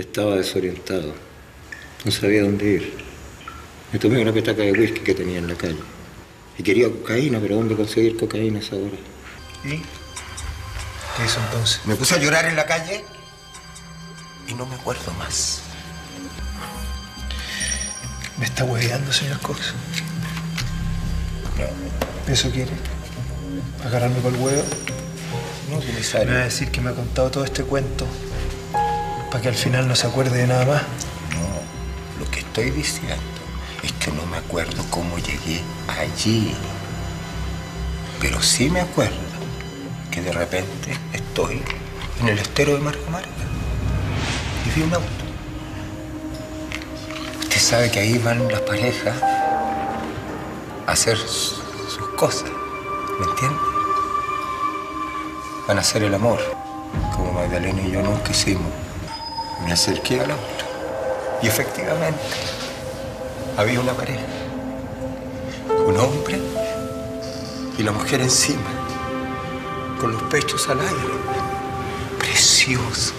Estaba desorientado. No sabía dónde ir. Me tomé una petaca de whisky que tenía en la calle. Y quería cocaína, pero ¿dónde conseguir cocaína a esa hora? ¿Y? ¿Qué hizo entonces? Me puse a llorar en la calle y no me acuerdo más. ¿Me está hueveando, señor Cox? No. ¿Eso quiere? ¿Agarrarme con el huevo? No, comisario. Me va a decir que me ha contado todo este cuento para que al final no se acuerde de nada más. No, lo que estoy diciendo es que no me acuerdo cómo llegué allí. Pero sí me acuerdo que de repente estoy en el estero de marco Marca y vi un auto. Usted sabe que ahí van las parejas a hacer sus, cosas, ¿me entiende? Van a hacer el amor, como Magdalena y yo nunca hicimos. Me acerqué al otro y efectivamente había una pareja. Un hombre y la mujer encima, con los pechos al aire, preciosos.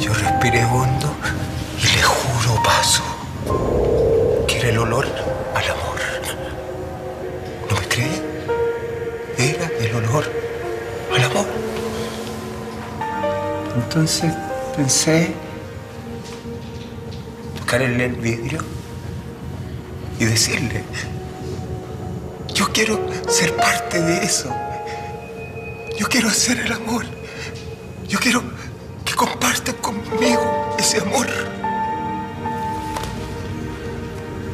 yo respiré hondo y le juro paso que era el olor al amor. ¿No me crees? Era el olor Entonces pensé buscarle el vidrio y decirle, yo quiero ser parte de eso. Yo quiero hacer el amor. Yo quiero que compartan conmigo ese amor.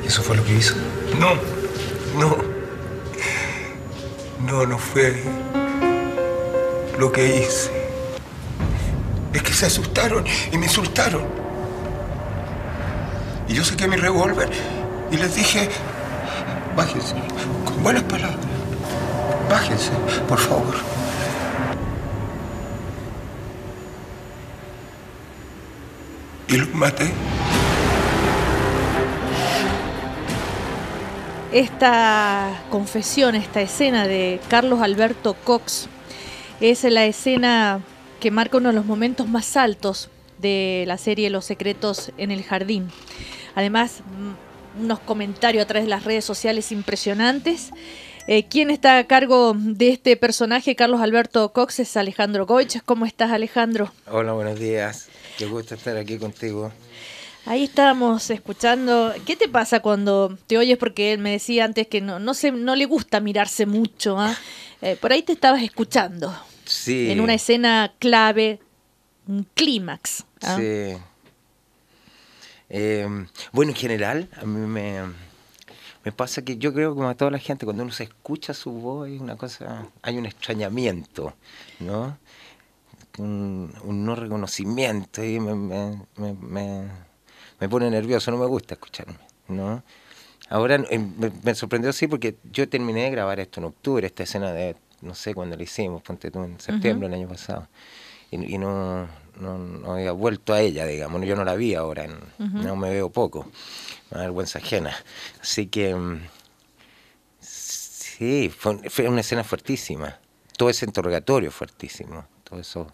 ¿Y eso fue lo que hizo? No, no. No, no fue lo que hice. Es que se asustaron y me insultaron. Y yo saqué mi revólver y les dije, bájense, con buenas palabras. Bájense, por favor. Y los maté. Esta confesión, esta escena de Carlos Alberto Cox, es la escena que marca uno de los momentos más altos de la serie Los Secretos en el Jardín. Además, mm, unos comentarios a través de las redes sociales impresionantes. Eh, ¿Quién está a cargo de este personaje? Carlos Alberto Cox es Alejandro Goich. ¿Cómo estás, Alejandro? Hola, buenos días. Qué gusto estar aquí contigo. Ahí estábamos escuchando. ¿Qué te pasa cuando te oyes? Porque él me decía antes que no, no, no le gusta mirarse mucho. ¿ah? Eh, por ahí te estabas escuchando en una escena clave, un clímax. ¿ah? Sí. Em, bueno, en general, a mí me, pasa que yo creo que como a toda la gente, cuando uno se escucha su voz, hay una cosa, hay un extrañamiento, ¿no? Un, no reconocimiento y me, pone nervioso, no me gusta escucharme, ¿no? Ahora em, me, sorprendió sí porque yo terminé de grabar esto en octubre, esta escena de no sé cuándo lo hicimos, ponte tú en septiembre el del año pasado. Y, no, no, no, había vuelto a ella, digamos. Yo no la vi ahora, no me veo poco. Una vergüenza ajena. Así que. Mm, sí, fue, una escena fuertísima. Todo ese interrogatorio fuertísimo. Todo eso.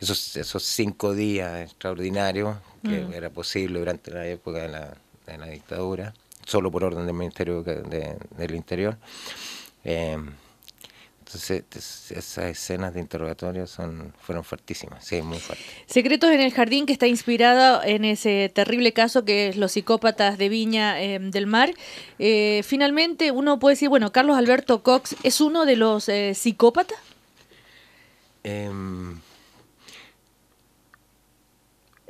Esos, esos, cinco días extraordinarios que era posible durante la época de la, de la, dictadura, solo por orden del Ministerio del Interior, eh, esas escenas de interrogatorio son, fueron fuertísimas, sí, muy fuertes. Secretos en el Jardín, que está inspirada en ese terrible caso que es los psicópatas de Viña em, del Mar. Eh, finalmente, uno puede decir, bueno, Carlos Alberto Cox es uno de los eh, psicópatas. Em,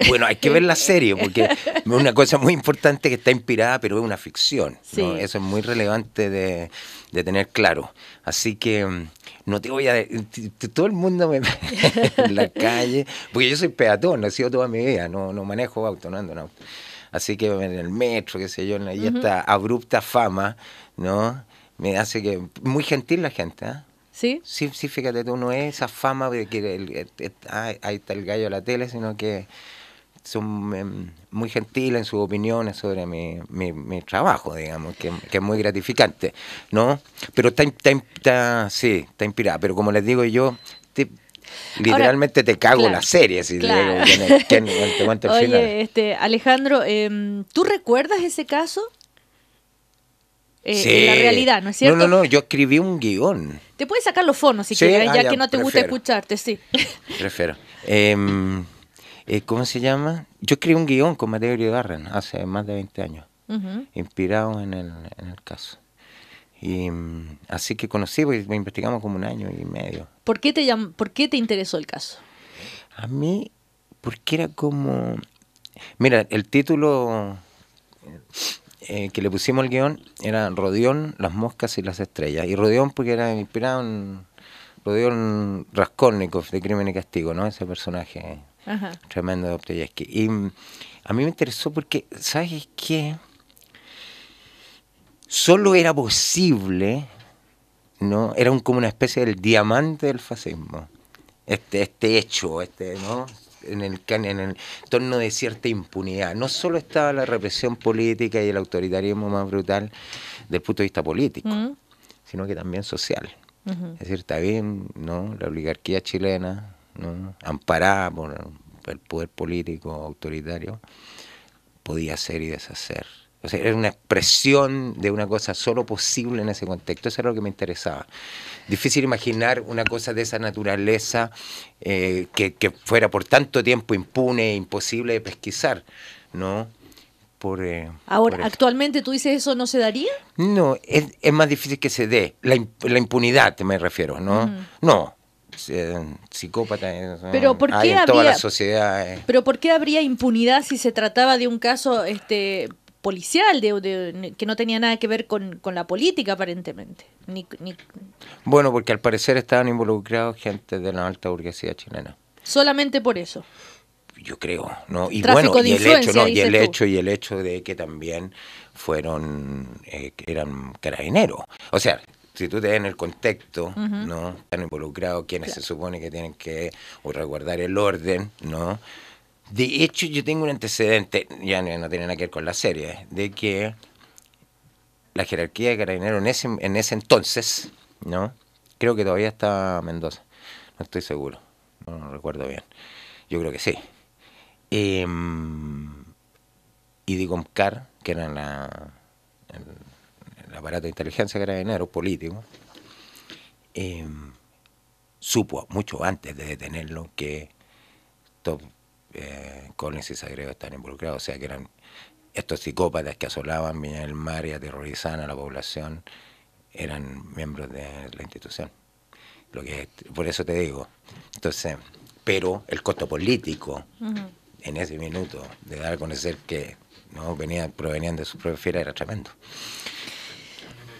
bueno, hay que ver la serie, porque una cosa muy importante que está inspirada, pero es una ficción. Eso es muy relevante de, tener claro. Así que mm, no te voy a... Todo el mundo me... en la calle, porque yo soy peatón, he sido toda mi vida, no, no manejo auto, no ando en auto. Así que en el metro, qué sé yo, y abrupta fama, ¿no? Me hace que... Muy gentil la gente, ¿ah? ¿Sí? ¿Sí? fíjate tú, no es esa fama de que ahí está el gallo a la tele, sino que son em, muy gentiles en sus opiniones sobre mi, trabajo, digamos, que, es muy gratificante, ¿no? Pero está, está, sí, está inspirada, pero como les digo yo, literalmente te cago Las la serie si Oye, Este, Alejandro, em, ¿tú recuerdas ese caso? Eh, sí. en la realidad, ¿no es cierto? No, no, no, yo escribí un guión. Te puedes sacar los fonos si quieres, ah, ya, que no te gusta escucharte, sí. Prefiero. Em, eh, ¿cómo se llama? Yo escribí un guión con Mateo Garren hace más de 20 años, inspirado en el, caso. Y mm, así que conocí, pues, y investigamos como un año y medio. ¿Por qué te, ¿por qué te interesó el caso? A mí, porque era como... Mira, el título eh, que le pusimos al guión era Rodión, las moscas y las estrellas. Y Rodión porque era inspirado en Rodión Raskolnikov de Crimen y Castigo, ¿no? Ese personaje Tremendo, doctor Y mm, a mí me interesó porque, ¿sabes qué? Solo era posible, ¿no? Era como una especie del diamante del fascismo. Este, este hecho, este, ¿no? En el, en el torno de cierta impunidad. No solo estaba la represión política y el autoritarismo más brutal del punto de vista político, mm. sino que también social. Es decir, también ¿no? La oligarquía chilena, ¿no? amparada por el poder político autoritario, podía hacer y deshacer. O sea, era una expresión de una cosa solo posible en ese contexto. Eso es lo que me interesaba. Difícil imaginar una cosa de esa naturaleza eh, que, fuera por tanto tiempo impune, e imposible de pesquisar, ¿no? Por, eh, Ahora, ¿actualmente tú dices eso no se daría? No, es, más difícil que se dé. La, la impunidad me refiero, ¿no? No, eh, psicópata eh, pero ¿por qué habría, sociedad. Eh. Pero ¿por qué habría impunidad si se trataba de un caso este policial, de, que no tenía nada que ver con, la política aparentemente? Bueno, porque al parecer estaban involucrados gente de la alta burguesía chilena. Solamente por eso. Yo creo, ¿no? Y el hecho, y el hecho, de que también fueron, eran carabineros. O sea, si tú te ves en el contexto, ¿no? Están involucrados quienes se supone que tienen que resguardar el orden, ¿no? De hecho, yo tengo un antecedente, ya no, tiene nada que ver con la serie, de que la jerarquía de Carabinero en ese, en ese entonces, ¿no? Creo que todavía está Mendoza, no estoy seguro, no, recuerdo bien. Yo creo que sí. Em, y de Comcar, que era la, el aparato de inteligencia que era carabinero político, em, supo mucho antes de detenerlo que estos eh, Collins y Sagredo están involucrados, o sea que eran estos psicópatas que asolaban bien el Mar y aterrorizaban a la población, eran miembros de la institución. Lo que, por eso te digo. Entonces, pero el costo político en ese minuto de dar a conocer que no venía, provenían de su propia filas era tremendo.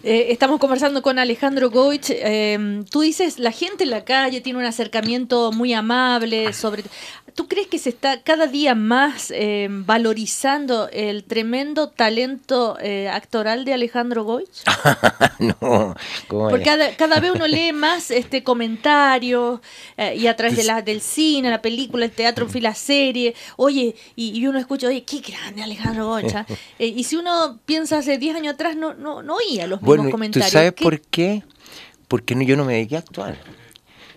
Eh, estamos conversando con Alejandro Goich. Eh, tú dices, la gente en la calle tiene un acercamiento muy amable sobre... ¿Tú crees que se está cada día más eh, valorizando el tremendo talento actoral de Alejandro Goich? no, Porque cada, vez uno lee más este comentarios y a través de la, del cine, la película, el teatro, en la serie. Oye, y, uno escucha, oye, qué grande Alejandro Goich. ¿ah? y si uno piensa hace 10 años atrás, no, no, no oía los ¿Tú sabes por qué? Porque no, yo no me dediqué a actuar.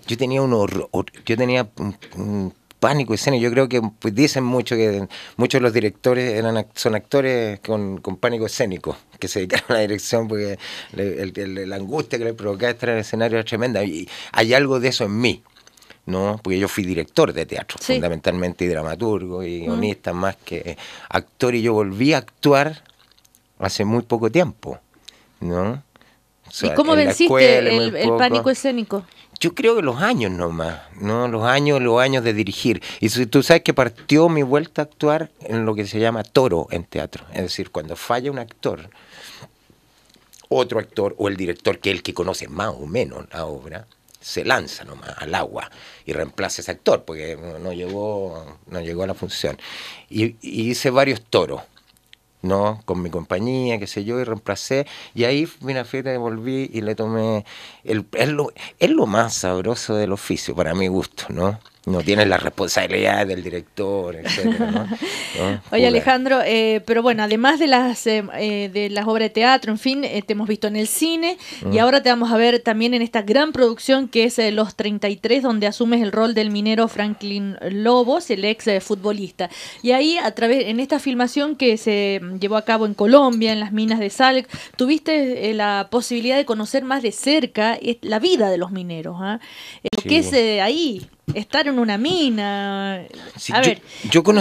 Yo tenía un horror, yo tenía un, pánico escénico. Yo creo que pues, dicen mucho que muchos de los directores eran son actores con, pánico escénico, que se dedicaron a la dirección porque la angustia que le provocaba estar en el escenario era tremenda. Y hay algo de eso en mí. ¿no? Porque yo fui director de teatro, fundamentalmente, y dramaturgo, y guionista, más que actor, y yo volví a actuar hace muy poco tiempo. ¿no? ¿Y cómo venciste el, pánico escénico? Yo creo que los años nomás, ¿no? Los años, los años de dirigir. Y tú sabes que partió mi vuelta a actuar en lo que se llama toro en teatro. Es decir, cuando falla un actor, otro actor o el director, que es el que conoce más o menos la obra, se lanza nomás al agua y reemplaza ese actor porque no llegó, no llegó a la función. Y, y hice varios toros no con mi compañía, qué sé yo, y reemplacé. Y ahí, mira, fíjate, volví y le tomé. El, es lo más sabroso del oficio, para mi gusto, ¿no? no tienes la responsabilidad del director, etc. Oye Alejandro, eh, pero bueno, además de las eh, eh, de obras de teatro, en fin, te hemos visto en el cine y mm. ahora te vamos a ver también en esta gran producción que es Los 33, donde asumes el rol del minero Franklin Lobos, el ex futbolista. Y ahí, a través, en esta filmación que se mm, llevó a cabo en Colombia, en las minas de Sal, tuviste la posibilidad de conocer más de cerca la vida de los mineros, ¿ah? lo que es ahí, estar en una mina. a ver,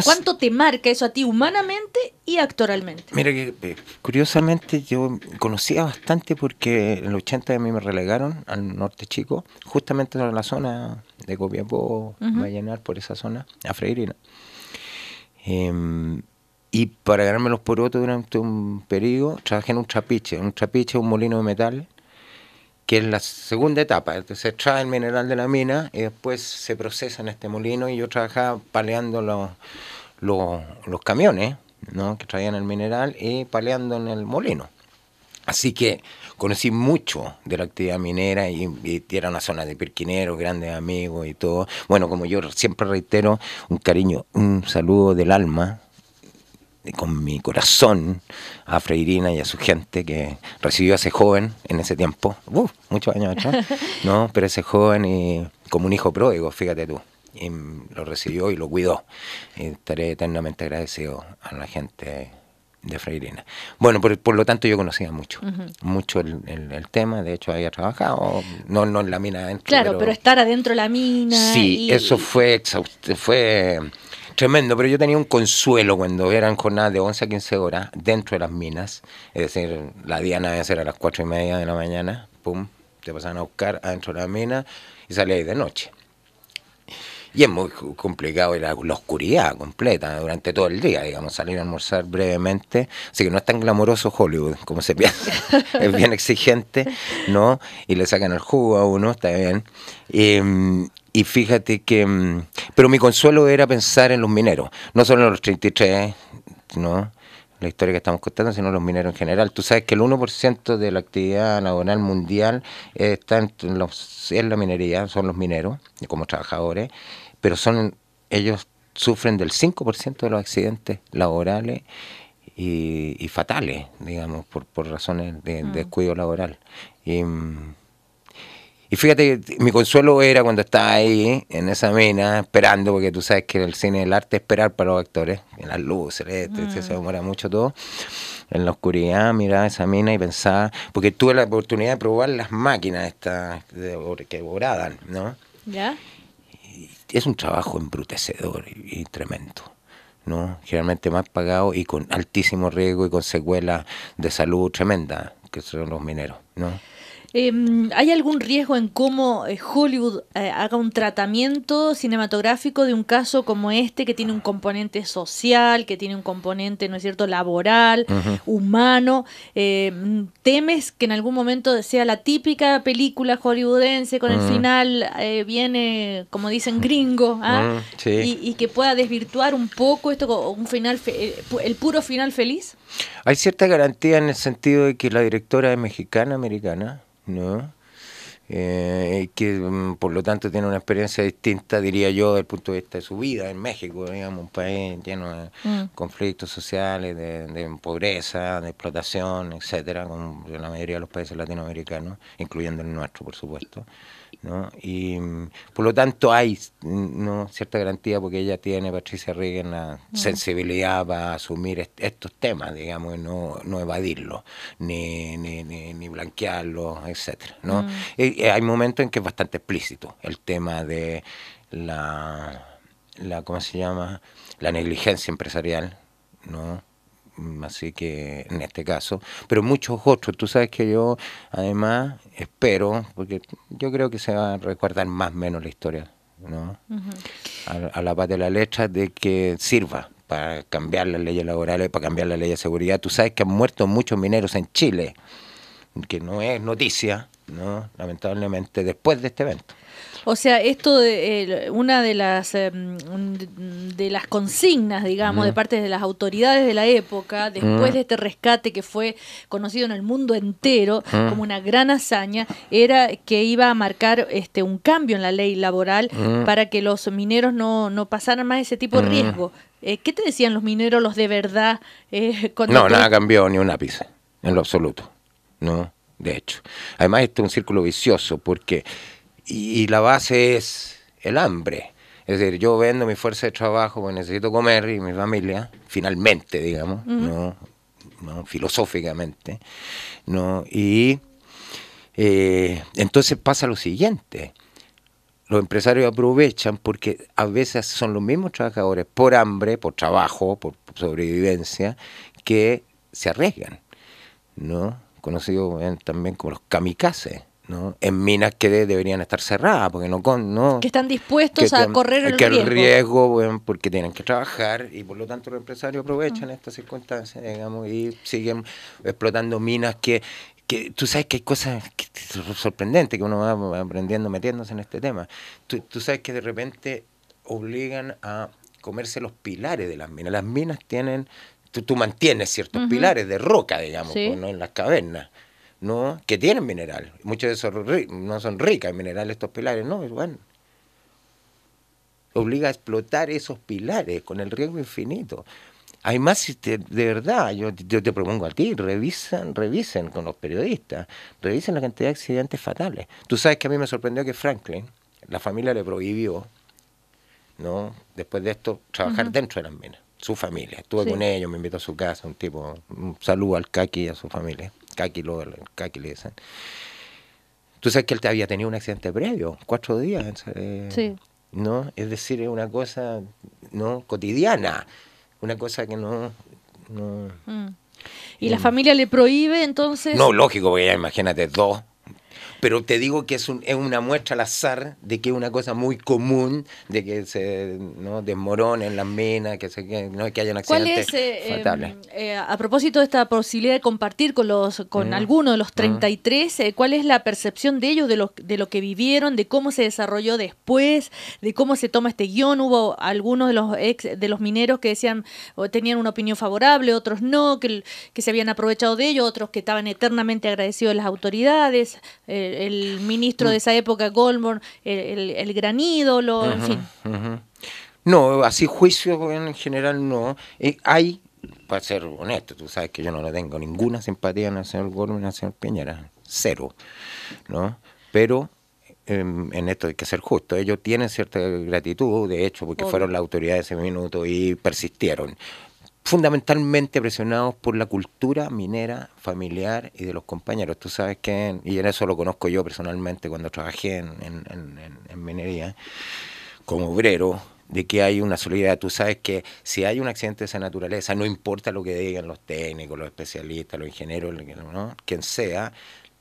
¿cuánto te marca eso a ti humanamente y actoralmente? Mira, que eh, curiosamente yo conocía bastante porque en los 80 a mí me relegaron al norte chico, justamente en la zona de Copiapó, uh por esa zona, a Freirina. Em, y para ganarme los porotos durante un periodo, trabajé en un trapiche. un trapiche un molino de metal que es la segunda etapa. Entonces trae el mineral de la mina y después se procesa en este molino y yo trabajaba paleando los, los, camiones que traían el mineral y paleando en el molino. Así que conocí mucho de la actividad minera y, y, era una zona de pirquineros, grandes amigos y todo. Bueno, como yo siempre reitero, un cariño, un saludo del alma eh, con mi corazón a Freirina y a su gente que recibió a ese joven en ese tiempo, muchos años atrás, ¿no? Pero ese joven y eh, como un hijo pródigo, fíjate tú. Y lo recibió y lo cuidó. Y estaré eternamente agradecido a la gente de Freirina. Bueno, por, por, lo tanto yo conocía mucho, mucho el, el, tema, de hecho había trabajado, no, no en la mina adentro. Claro, pero, estar adentro de la mina. Sí, eso fue, fue Tremendo, pero yo tenía un consuelo cuando eran jornadas de 11 a 15 horas dentro de las minas. Es decir, la diana de hacer a las 4 y media de la mañana, pum, te pasaban a buscar adentro de la mina y salías de noche. Y es muy complicado la oscuridad completa durante todo el día, digamos, salir a almorzar brevemente. Así que no es tan glamoroso Hollywood como se piensa. es bien exigente, ¿no? Y le sacan el jugo a uno, está bien. Y, em, y fíjate que... Mm, pero mi consuelo era pensar en los mineros, no solo en los 33, ¿no? la historia que estamos contando, sino los mineros en general. Tú sabes que el 1% de la actividad laboral mundial está en, los, la minería, son los mineros, como trabajadores, pero son ellos sufren del 5% de los accidentes laborales y, fatales, digamos, por, razones de, de mm. descuido laboral. Y, mm, y fíjate, mi consuelo era cuando estaba ahí, en esa mina, esperando, porque tú sabes que en el cine el arte es esperar para los actores, en las luces, este, este, se mm. demora mucho todo. En la oscuridad miraba esa mina y pensaba, porque tuve la oportunidad de probar las máquinas estas que boradan, ¿no? ¿Ya? es un trabajo embrutecedor y, y tremendo. ¿no? generalmente más pagado y con altísimo riesgo y con secuelas de salud tremenda que son los mineros. ¿no? Em, ¿Hay algún riesgo en cómo eh, Hollywood eh, haga un tratamiento cinematográfico de un caso como este que tiene un componente social, que tiene un componente, ¿no es cierto?, laboral, humano. Em, ¿Temes que en algún momento sea la típica película hollywoodense con el final eh, viene, como dicen, gringo, ¿ah? y, que pueda desvirtuar un poco esto, un final, el puro final feliz? Hay cierta garantía en el sentido de que la directora es mexicana, americana, ¿no? Eh, que mm, por lo tanto tiene una experiencia distinta, diría yo, desde el punto de vista de su vida en México, digamos, un país lleno de mm. conflictos sociales, de, pobreza, de explotación, etcétera, como la mayoría de los países latinoamericanos, incluyendo el nuestro, por supuesto. Y mm, por lo tanto hay mm, cierta garantía porque ella tiene, Patricia Reagan, la mm. sensibilidad para asumir estos temas, digamos, y no, no evadirlos, ni, ni, ni, blanquearlos, etc. ¿no? hay momentos en que es bastante explícito el tema de la, la ¿cómo se llama? La negligencia empresarial, ¿no? Mm, así que en este caso, pero muchos otros, tú sabes que yo además espero, porque yo creo que se va a recordar más o menos la historia, ¿no? a, la paz de la letra, de que sirva para cambiar las leyes laborales, para cambiar la ley de seguridad. Tú sabes que han muerto muchos mineros en Chile, que no es noticia, ¿no? lamentablemente, después de este evento. O sea, esto de una de las em, de las consignas, digamos, de parte de las autoridades de la época, después de este rescate que fue conocido en el mundo entero como una gran hazaña, era que iba a marcar este un cambio en la ley laboral para que los mineros no, pasaran más ese tipo de riesgo. Eh, ¿Qué te decían los mineros, los de verdad? Eh, no, nada cambió, ni un ápice, en lo absoluto. No, de hecho. Además, este es un círculo vicioso, porque y la base es el hambre. Es decir, yo vendo mi fuerza de trabajo porque necesito comer y mi familia, finalmente, digamos, filosóficamente. ¿no? Y eh, entonces pasa lo siguiente. Los empresarios aprovechan porque a veces son los mismos trabajadores por hambre, por trabajo, por sobrevivencia, que se arriesgan, ¿no? conocido eh, también como los kamikazes, en minas que deberían estar cerradas, porque no con. que están dispuestos a correr el riesgo. el porque tienen que trabajar y por lo tanto los empresarios aprovechan ah. estas circunstancias, y siguen explotando minas que. Que, tú sabes que hay cosas sorprendentes que uno va aprendiendo metiéndose en este tema. Tú, sabes que de repente obligan a comerse los pilares de las minas. Las minas tienen, tú, mantienes ciertos pilares de roca, digamos, pues, ¿no? en las cavernas. ¿no? que tienen mineral. Muchos de esos no son ricas en mineral estos pilares, no, bueno. Obliga a explotar esos pilares con el riesgo infinito. hay más este, de verdad, yo, te propongo a ti, revisan, revisen con los periodistas, revisen la cantidad de accidentes fatales. Tú sabes que a mí me sorprendió que Franklin, la familia le prohibió, ¿no? Después de esto, trabajar dentro de las minas. Su familia. Estuve con ellos, me invitó a su casa, un tipo, un saludo al Kaki y a su familia. Cáquilo, Cáquilo Tú sabes que él había tenido un accidente previo, cuatro días. Eh, ¿No? Es decir, es una cosa no cotidiana, una cosa que no. no mm. ¿Y la familia le prohíbe entonces? No, lógico, porque imagínate dos pero te digo que es, un, es una muestra al azar de que es una cosa muy común, de que se ¿no? desmoronen las minas, que, se, que, ¿no? que hayan accidentes eh, eh, eh, a propósito de esta posibilidad de compartir con los con mm. algunos de los 33, mm. ¿cuál es la percepción de ellos de lo, de lo que vivieron, de cómo se desarrolló después, de cómo se toma este guión? Hubo algunos de los ex, de los mineros que decían o tenían una opinión favorable, otros no, que, que se habían aprovechado de ello, otros que estaban eternamente agradecidos de las autoridades el ministro mm. de esa época, Goldborn, el, el gran ídolo, en fin. No, así juicio en general no. Eh, hay, para ser honesto, tú sabes que yo no le tengo ninguna simpatía al señor Goldman ni al señor Piñera, cero, ¿no? Pero em, en esto hay que ser justo, ellos tienen cierta gratitud, de hecho, porque fueron autoridad de ese minuto y persistieron fundamentalmente presionados por la cultura minera, familiar y de los compañeros. Tú sabes que, y en eso lo conozco yo personalmente cuando trabajé en, en, en minería, como obrero, de que hay una solidaridad. Tú sabes que si hay un accidente de esa naturaleza, no importa lo que digan los técnicos, los especialistas, los ingenieros, quien sea,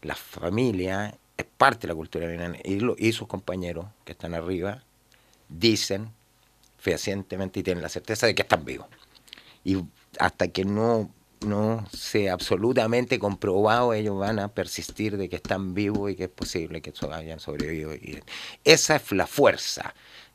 la familia es parte de la cultura minera y sus compañeros que están arriba dicen fehacientemente y tienen la certeza de que están vivos. Y hasta que no, no sea absolutamente comprobado, ellos van a persistir de que están vivos y que es posible que hayan sobrevivido. esa es la fuerza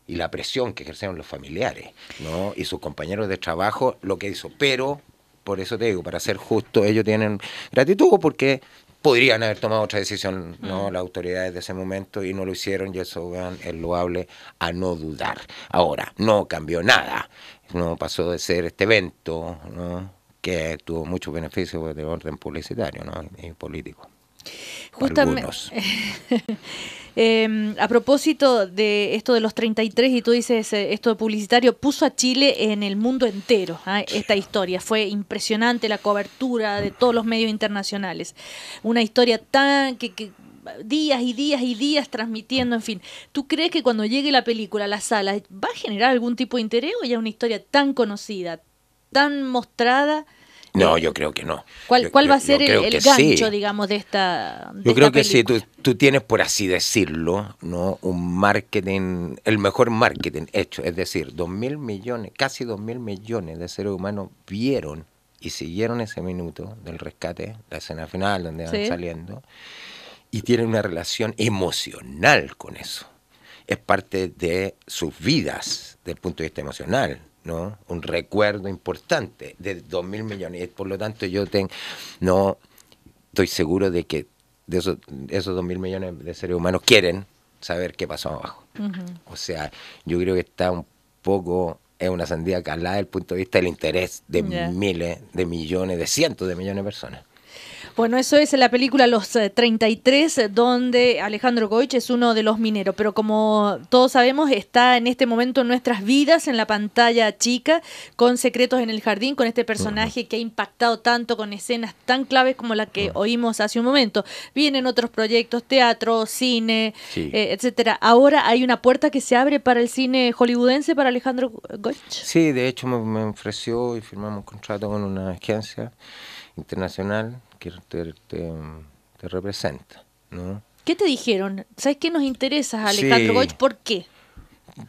y la presión que ejercieron los familiares ¿no? y sus compañeros de trabajo, lo que hizo. Pero, por eso te digo, para ser justo, ellos tienen gratitud porque podrían haber tomado otra decisión no mm. las autoridades de ese momento y no lo hicieron y eso es loable a no dudar. Ahora, no cambió nada no pasó de ser este evento, que tuvo muchos beneficios de orden publicitario ¿no? y político. Justamente. Em, a propósito de esto de los 33, y tú dices eh, esto de publicitario, puso a Chile en el mundo entero ¿ah? esta historia. Fue impresionante la cobertura de todos los medios internacionales. Una historia tan que días y días y días transmitiendo, en fin. ¿Tú crees que cuando llegue la película a las salas va a generar algún tipo de interés o ya una historia tan conocida, tan mostrada? No, yo creo que no. ¿Cuál, va a ser el, gancho, digamos, de esta... yo creo que sí, tú, tienes, por así decirlo, ¿no? un marketing, el mejor marketing hecho, es decir, dos mil millones, casi dos mil millones de seres humanos vieron y siguieron ese minuto del rescate, la escena final donde van saliendo y tienen una relación emocional con eso. Es parte de sus vidas desde el punto de vista emocional, ¿no? Un recuerdo importante de 2.000 mil millones. Por lo tanto, yo ten, no estoy seguro de que de esos, esos mil millones de seres humanos quieren saber qué pasó abajo. O sea, yo creo que está un poco es una sandía calada desde el punto de vista del interés de miles, de millones, de cientos de millones de personas. Bueno, eso es la película Los 33, eh, donde Alejandro Goich es uno de los mineros, pero como todos sabemos, está en este momento en nuestras vidas, en la pantalla chica, con Secretos en el Jardín, con este personaje que ha impactado tanto, con escenas tan claves como la que oímos hace un momento. Vienen otros proyectos, teatro, cine, eh, etcétera. Ahora hay una puerta que se abre para el cine hollywoodense, para Alejandro Goich. Sí, de hecho me, me ofreció y firmamos un contrato con una agencia internacional que te, te, representa. ¿no? ¿Qué te dijeron? ¿Sabes qué nos interesa, Alejandro sí. ¿Por qué?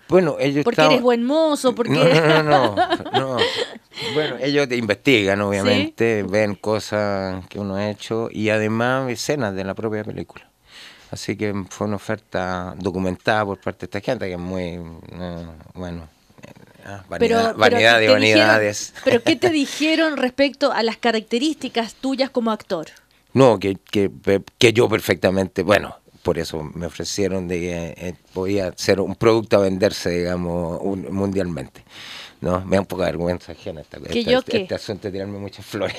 Bueno, ellos Porque eres buen mozo, porque... No, no, no, Bueno, ellos te investigan, obviamente, ven cosas que uno ha hecho y además escenas de la propia película. Así que fue una oferta documentada por parte de esta gente que es muy, bueno, Ah, de vanidades. pero ¿qué te dijeron respecto a las características tuyas como actor? No, que, que, yo perfectamente, bueno, por eso me ofrecieron de que podía eh, ser un producto a venderse, digamos, mundialmente. No, me da un poco de vergüenza ajena ¿Que este, este, asunto tirarme muchas flores.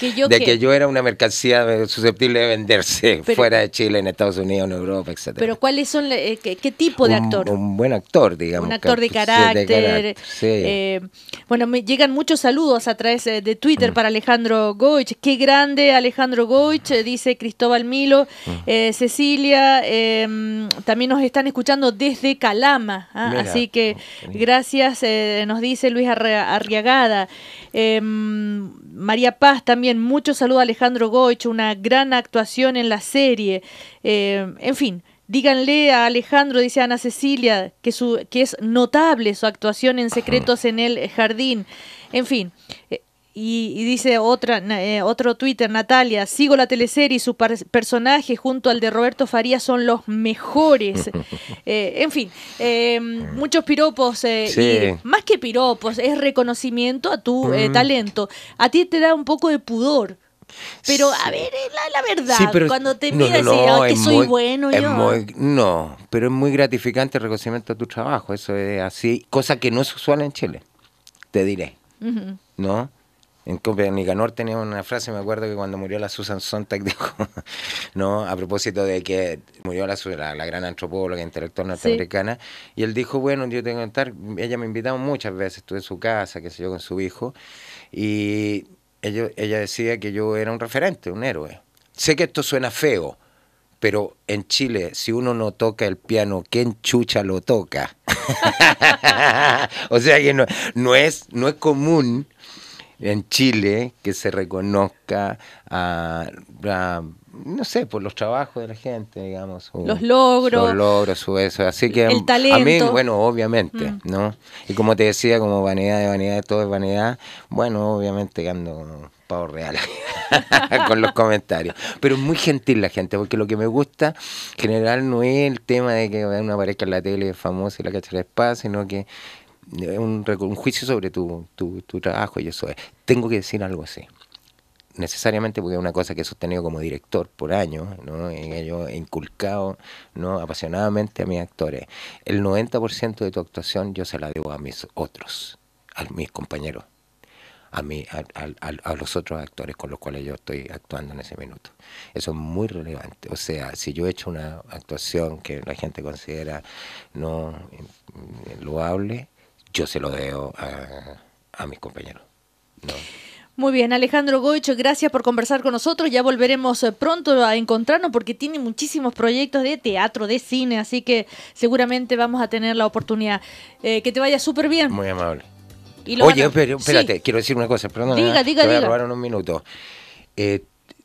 de que yo era una mercancía susceptible de venderse fuera de Chile, en Estados Unidos, en Europa, etc. Pero ¿cuáles son, eh, qué, tipo de actor? Un, buen actor, digamos. Un actor de carácter. Eh, bueno, me llegan muchos saludos a través eh, de Twitter mm. para Alejandro Goich. Qué grande Alejandro Goich, dice Cristóbal Milo. Mm. Cecilia, em, también nos están escuchando desde Calama. ¿ah? así que oh, gracias, nos dice Luis Arriagada. Em, María Paz también, mucho saludo a Alejandro Goich una gran actuación en la serie. Em, en fin, díganle a Alejandro, dice Ana Cecilia, que, su, que es notable su actuación en Secretos en el Jardín. En fin, eh, y, dice otra, eh, otro Twitter, Natalia, sigo la teleserie y su personaje junto al de Roberto Faría son los mejores. Eh, en fin, em, muchos piropos. Eh, más que piropos, es reconocimiento a tu mm. talento. A ti te da un poco de pudor. Pero, a ver, la, verdad, cuando te miras que soy bueno yo. no, pero es muy gratificante el reconocimiento a tu trabajo, eso es así, cosa que no es usual en Chile, te diré, ¿no? En Nicanor tenía una frase, me acuerdo que cuando murió la Susan Sontag dijo, ¿no? A propósito de que murió la, la, la gran antropóloga, intelectual norteamericana, y él dijo, bueno, yo tengo que estar, ella me invitado muchas veces, estuve en su casa, qué sé yo, con su hijo, y ella, ella decía que yo era un referente, un héroe. Sé que esto suena feo, pero en Chile, si uno no toca el piano, ¿quién chucha lo toca? o sea que no, es, no es común en Chile que se reconozca a, no sé, por los trabajos de la gente, digamos. los logros. Los logros, su eso. Así que el mm, a mí, bueno, obviamente, mm. ¿no? Y como te decía, como vanidad de vanidad, todo es vanidad, bueno, obviamente que ando pavo real con los comentarios. Pero muy gentil la gente, porque lo que me gusta en general no es el tema de que una pareja en la tele famosa y la cacha el espacio, sino que eh, un, juicio sobre tu, trabajo y eso es. Tengo que decir algo así. Necesariamente porque es una cosa que he sostenido como director por años, ¿no? yo he inculcado ¿no? apasionadamente a mis actores. El 90% de tu actuación yo se la debo a mis otros, a mis compañeros, a, mí, a, a, los otros actores con los cuales yo estoy actuando en ese minuto. Eso es muy relevante. O sea, si yo he hecho una actuación que la gente considera no loable, yo se lo dejo a, mis compañeros. Muy bien, Alejandro Goicho, gracias por conversar con nosotros. Ya volveremos eh, pronto a encontrarnos porque tiene muchísimos proyectos de teatro, de cine, así que seguramente vamos a tener la oportunidad. Eh, que te vaya súper bien. Muy amable. Oye, pero, espérate, quiero decir una cosa, perdón. Diga, ¿eh? diga, te voy a robar unos minutos.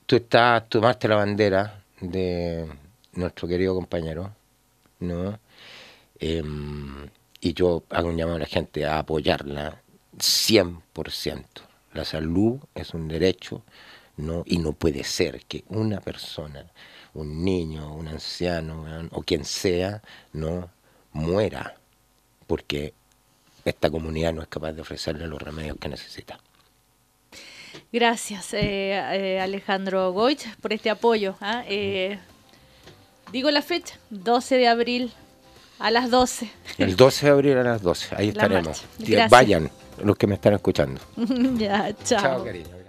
tú estás, tomaste la bandera de nuestro querido compañero, ¿no? Em, y yo hago un llamado a la gente a apoyarla 100%. La salud es un derecho no y no puede ser que una persona, un niño, un anciano o quien sea, no muera porque esta comunidad no es capaz de ofrecerle los remedios que necesita. Gracias, eh, eh, Alejandro Goich, por este apoyo. ¿ah? Eh, digo la fecha, 12 de abril a las 12. El 12 de abril a las 12. Ahí estaremos estaremos. Vayan los que me están escuchando. ya, chao. Chao, cariño.